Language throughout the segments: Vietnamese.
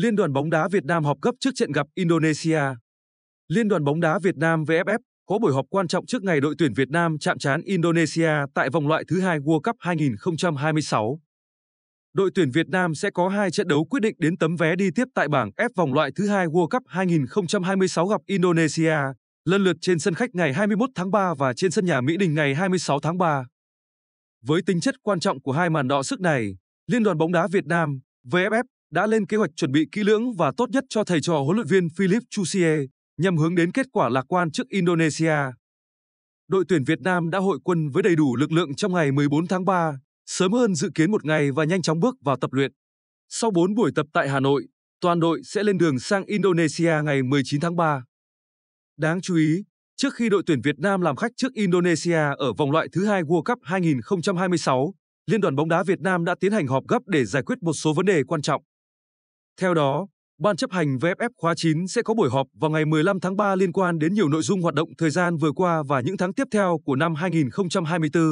Liên đoàn bóng đá Việt Nam họp gấp trước trận gặp Indonesia. Liên đoàn bóng đá Việt Nam VFF có buổi họp quan trọng trước ngày đội tuyển Việt Nam chạm trán Indonesia tại vòng loại thứ hai World Cup 2026. Đội tuyển Việt Nam sẽ có hai trận đấu quyết định đến tấm vé đi tiếp tại bảng F vòng loại thứ hai World Cup 2026 gặp Indonesia, lần lượt trên sân khách ngày 21 tháng 3 và trên sân nhà Mỹ Đình ngày 26 tháng 3. Với tính chất quan trọng của hai màn đọ sức này, Liên đoàn bóng đá Việt Nam, VFF đã lên kế hoạch chuẩn bị kỹ lưỡng và tốt nhất cho thầy trò huấn luyện viên Philip Chusie nhằm hướng đến kết quả lạc quan trước Indonesia. Đội tuyển Việt Nam đã hội quân với đầy đủ lực lượng trong ngày 14 tháng 3, sớm hơn dự kiến một ngày và nhanh chóng bước vào tập luyện. Sau 4 buổi tập tại Hà Nội, toàn đội sẽ lên đường sang Indonesia ngày 19 tháng 3. Đáng chú ý, trước khi đội tuyển Việt Nam làm khách trước Indonesia ở vòng loại thứ hai World Cup 2026, Liên đoàn bóng đá Việt Nam đã tiến hành họp gấp để giải quyết một số vấn đề quan trọng. Theo đó, Ban chấp hành VFF khóa 9 sẽ có buổi họp vào ngày 15 tháng 3 liên quan đến nhiều nội dung hoạt động thời gian vừa qua và những tháng tiếp theo của năm 2024.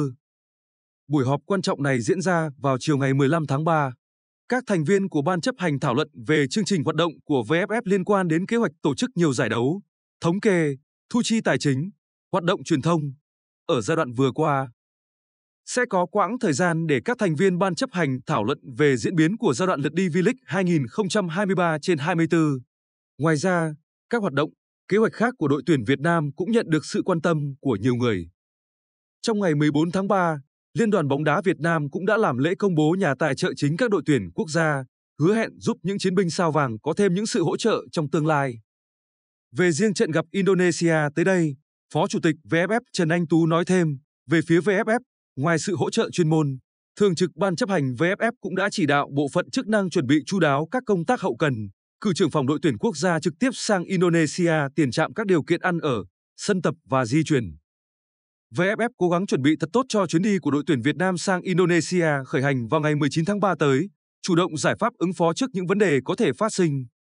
Buổi họp quan trọng này diễn ra vào chiều ngày 15 tháng 3. Các thành viên của ban chấp hành thảo luận về chương trình hoạt động của VFF liên quan đến kế hoạch tổ chức nhiều giải đấu, thống kê, thu chi tài chính, hoạt động truyền thông. Ở giai đoạn vừa qua, sẽ có quãng thời gian để các thành viên ban chấp hành thảo luận về diễn biến của giai đoạn lượt đi V-League 2023 trên 24. Ngoài ra, các hoạt động, kế hoạch khác của đội tuyển Việt Nam cũng nhận được sự quan tâm của nhiều người. Trong ngày 14 tháng 3, Liên đoàn bóng đá Việt Nam cũng đã làm lễ công bố nhà tài trợ chính các đội tuyển quốc gia, hứa hẹn giúp những chiến binh sao vàng có thêm những sự hỗ trợ trong tương lai. Về riêng trận gặp Indonesia tới đây, Phó Chủ tịch VFF Trần Anh Tú nói thêm, về phía VFF, Ngoài sự hỗ trợ chuyên môn, Thường trực Ban chấp hành VFF cũng đã chỉ đạo bộ phận chức năng chuẩn bị chu đáo các công tác hậu cần, cử trưởng phòng đội tuyển quốc gia trực tiếp sang Indonesia tiền trạm các điều kiện ăn ở, sân tập và di chuyển. VFF cố gắng chuẩn bị thật tốt cho chuyến đi của đội tuyển Việt Nam sang Indonesia khởi hành vào ngày 19 tháng 3 tới, chủ động giải pháp ứng phó trước những vấn đề có thể phát sinh.